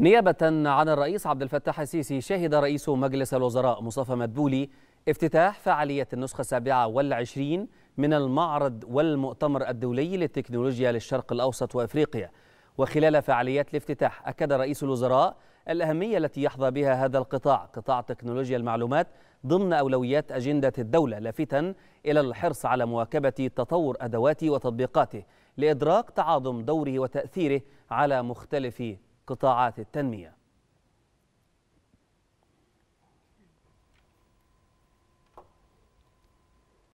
نيابة عن الرئيس عبد الفتاح السيسي شهد رئيس مجلس الوزراء مصطفى مدبولي افتتاح فعالية النسخة السابعة والعشرين من المعرض والمؤتمر الدولي للتكنولوجيا للشرق الأوسط وأفريقيا وخلال فعاليات الافتتاح أكد رئيس الوزراء الأهمية التي يحظى بها هذا القطاع قطاع تكنولوجيا المعلومات ضمن أولويات أجندة الدولة لافتا إلى الحرص على مواكبة تطور أدواته وتطبيقاته لإدراك تعاظم دوره وتأثيره على مختلف قطاعات التنميه